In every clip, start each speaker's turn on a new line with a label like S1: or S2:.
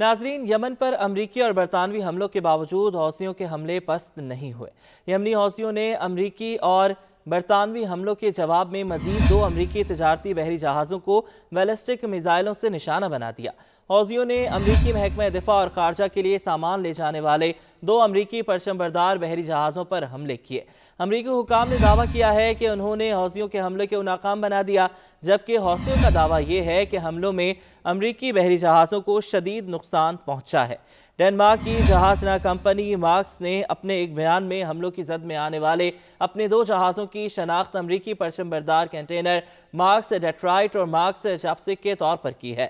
S1: नाजरीन यमन पर अमरीकी और बरतानवी हमलों के बावजूद हौसियों के हमले पस्त नहीं हुए यमनी हौसियों ने अमरीकी और बरतानवी हमलों के जवाब में मजीद दो अमरीकी तजारती बहरी जहाज़ों को बैलिस्टिक मिज़ाइलों से निशाना बना दिया हौजियों ने अमरीकी महकमा दिफा और खारजा के लिए सामान ले जाने वाले दो अमरीकी परचमबरदार बहरी जहाज़ों पर हमले किए अमरीकी हुकाम ने दावा किया है कि उन्होंने हौसियों के हमले को नाकाम बना दिया जबकि हौसियों का दावा यह है कि हमलों में अमरीकी बहरी जहाज़ों को शदीद नुकसान पहुँचा है डेनमार्क की जहाजना कंपनी मार्क्स ने अपने एक बयान में हमलों की जद में आने वाले अपने दो जहाज़ों की शनाख्त अमरीकी परचम बरदार कंटेनर मार्क्स डेट्राइट और मार्क्स चापसिक के तौर पर की है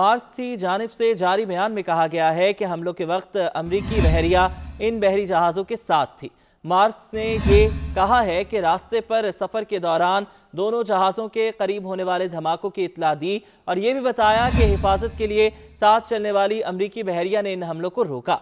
S1: मार्क्स की जानब से जारी बयान में कहा गया है कि हमलों के वक्त अमरीकी बहरिया इन बहरी जहाज़ों के साथ थी मार्क्स ने ये कहा है कि रास्ते पर सफ़र के दौरान दोनों जहाज़ों के करीब होने वाले धमाकों की इतला दी और ये भी बताया कि हिफाजत के लिए साथ चलने वाली अमरीकी बहरिया ने इन हमलों को रोका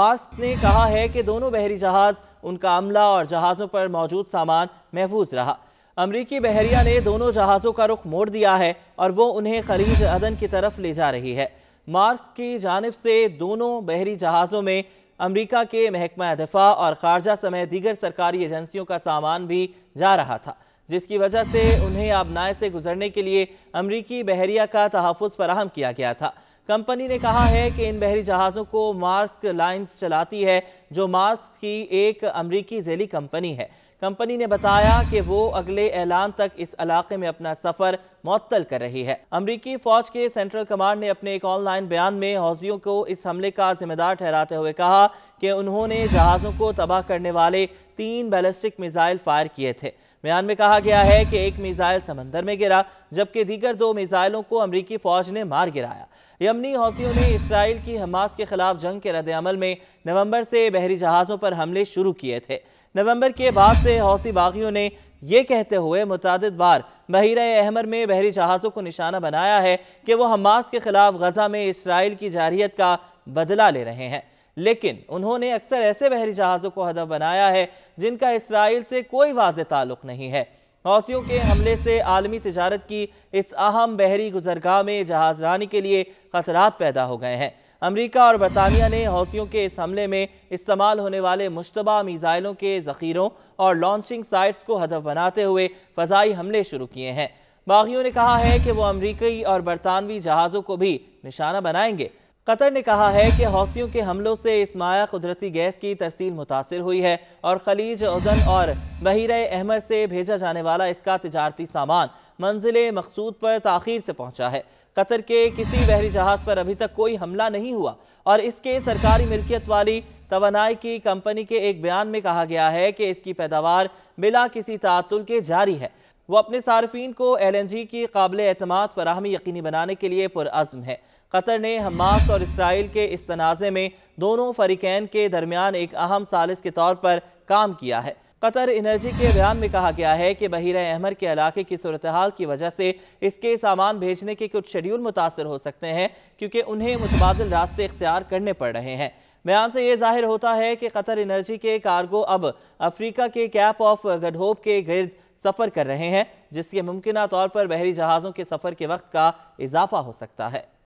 S1: मास्क ने कहा है कि दोनों बहरी जहाज़ उनका अमला और जहाज़ों पर मौजूद सामान महफूज रहा अमरीकी बहरिया ने दोनों जहाज़ों का रुख मोड़ दिया है और वो उन्हें खरीद अदन की तरफ ले जा रही है मार्स की जानब से दोनों बहरी जहाज़ों में अमरीका के महकमा दफा और खारजा समेत दीगर सरकारी एजेंसियों का सामान भी जा रहा था जिसकी वजह से उन्हें आबनाए से गुजरने के लिए अमरीकी बहरिया का तहफ़ फराहम किया गया था कंपनी ने कहा है कि इन बहरी जहाज़ों को मार्स्क लाइन्स चलाती है जो मार्स्क की एक अमरीकी जैली कंपनी है कंपनी ने बताया कि वो अगले ऐलान तक इस इलाके में अपना सफर मअतल कर रही है अमरीकी फौज के सेंट्रल कमांड ने अपने एक ऑनलाइन बयान में हौजियों को इस हमले का जिम्मेदार ठहराते हुए कहा कि उन्होंने जहाज़ों को तबाह करने वाले तीन बैलिस्टिक मिज़ाइल फायर किए थे बयान में कहा गया है कि एक मिज़ाइल समंदर में गिरा जबकि दीगर दो मिज़ाइलों को अमरीकी फ़ौज ने मार गिराया यमनी हौतियों ने इसराइल की हमास के खिलाफ जंग के रद्दमल में नवंबर से बहरी जहाज़ों पर हमले शुरू किए थे नवंबर के बाद से हौसी बागियों ने ये कहते हुए मुतद बार बहर अहमर में बहरी जहाज़ों को निशाना बनाया है कि वो हमास के खिलाफ गजा में इसराइल की जारहीत का बदला ले रहे हैं लेकिन उन्होंने अक्सर ऐसे बहरी जहाज़ों को हदफ बनाया है जिनका इसराइल से कोई वाज ताल्लुक नहीं है हौसियों के हमले से आलमी तजारत की इस अहम बहरी गुजरगाह में जहाजरानी के लिए खतरात पैदा हो गए हैं अमरीका और बरतानिया ने हौसियों के इस हमले में इस्तेमाल होने वाले मुशतबा मिज़ाइलों के ज़ख़ीरों और लॉन्चिंग साइट्स को हदफ बनाते हुए फ़जाई हमले शुरू किए हैं बागियों ने कहा है कि वो अमरीकी और बरतानवी जहाज़ों को भी निशाना बनाएंगे कतर ने कहा है कि हौसियों के हमलों से इस माया कुदरती गैस की तरसील मुतासर हुई है और खलीज उजन और बहिर अहमद से भेजा जाने वाला इसका तजारती सामान मंजिल मकसूद पर तखिर से पहुंचा है कतर के किसी बहरी जहाज पर अभी तक कोई हमला नहीं हुआ और इसके सरकारी मिल्कियत वाली तोनाई की कंपनी के एक बयान में कहा गया है कि इसकी पैदावार बिला किसी तातुल के जारी है वो अपने सार्फिन को एल एन जी की काबिल अतमाद फराहमी यकीनी बनाने के लिए पुरज़म है कतर ने हमास और इसराइल के इस तनाज़े में दोनों फरीकैन के दरमियान एक अहम सालिस के तौर पर काम किया है कतर एनर्जी के बयान में कहा गया है कि बहिर अहमर के इलाके की सूरत हाल की वजह से इसके सामान भेजने के कुछ शेड्यूल मुतासर हो सकते हैं क्योंकि उन्हें मुतबाद रास्ते इख्तियार करने पड़ रहे हैं बयान से ये जाहिर होता है कि कतर एनर्जी के कार्गो अब अफ्रीका के कैप ऑफ गढ़ोब के गर्द सफ़र कर रहे हैं जिसके मुमकिन तौर पर बहरी जहाज़ों के सफ़र के वक्त का इजाफा हो सकता है